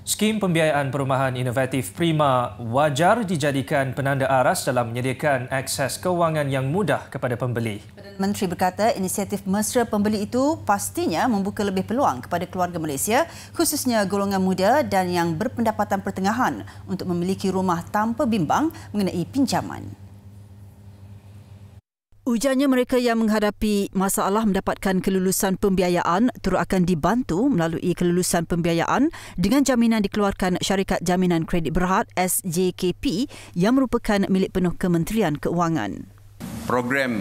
Skim pembiayaan perumahan inovatif Prima wajar dijadikan penanda aras dalam menyediakan akses kewangan yang mudah kepada pembeli. Menteri berkata inisiatif mesra pembeli itu pastinya membuka lebih peluang kepada keluarga Malaysia khususnya golongan muda dan yang berpendapatan pertengahan untuk memiliki rumah tanpa bimbang mengenai pinjaman. Ujarnya mereka yang menghadapi masalah mendapatkan kelulusan pembiayaan turut akan dibantu melalui kelulusan pembiayaan dengan jaminan dikeluarkan Syarikat Jaminan Kredit Berhad SJKP yang merupakan milik penuh Kementerian Keuangan. Program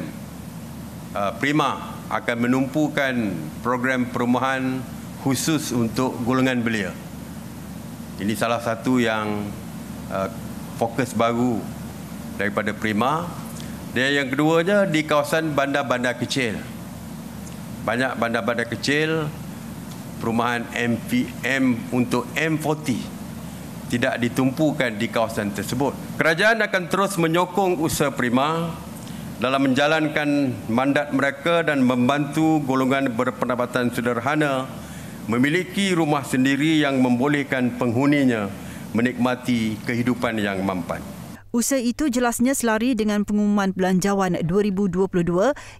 uh, Prima akan menumpukan program perumahan khusus untuk golongan belia. Ini salah satu yang uh, fokus baru daripada Prima dia yang keduanya di kawasan bandar-bandar kecil. Banyak bandar-bandar kecil perumahan MPM untuk M40 tidak ditumpukan di kawasan tersebut. Kerajaan akan terus menyokong usaha prima dalam menjalankan mandat mereka dan membantu golongan berpendapatan sederhana memiliki rumah sendiri yang membolehkan penghuninya menikmati kehidupan yang mampan. Usaha itu jelasnya selari dengan pengumuman belanjawan 2022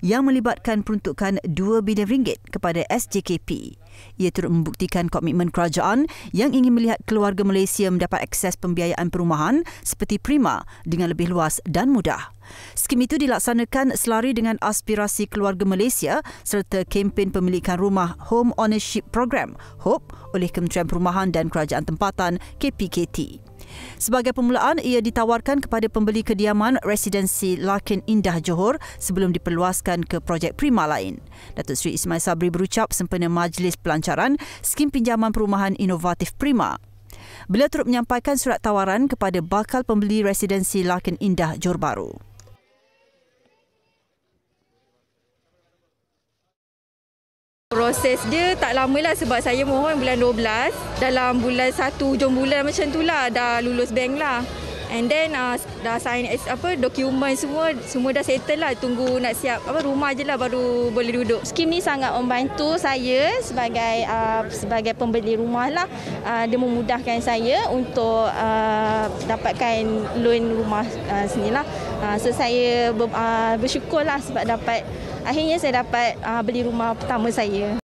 yang melibatkan peruntukan 2 bilion ringgit kepada SJKP. Ia turut membuktikan komitmen kerajaan yang ingin melihat keluarga Malaysia mendapat akses pembiayaan perumahan seperti Prima dengan lebih luas dan mudah. Skim itu dilaksanakan selari dengan aspirasi keluarga Malaysia serta kempen pemilikan rumah Home Ownership Program, HOPE, oleh Kementerian Perumahan dan Kerajaan Tempatan, KPKT. Sebagai permulaan, ia ditawarkan kepada pembeli kediaman residensi Larkin Indah Johor sebelum diperluaskan ke projek prima lain. Datuk Sri Ismail Sabri berucap sempena majlis pelancaran skim pinjaman perumahan inovatif prima. Beliau turut menyampaikan surat tawaran kepada bakal pembeli residensi Larkin Indah Johor Baru. Proses dia tak lama lah sebab saya mohon bulan 12. Dalam bulan 1 hujung bulan macam tu lah dah lulus bank lah. And then uh, dah sign apa dokumen semua semua dah settle lah tunggu nak siap apa rumah je lah baru boleh duduk. Skim ni sangat membantu saya sebagai uh, sebagai pembeli rumah lah. Uh, dia memudahkan saya untuk uh, dapatkan loan rumah uh, sendiri lah. Uh, so saya uh, bersyukur lah sebab dapat Akhirnya saya dapat uh, beli rumah pertama saya.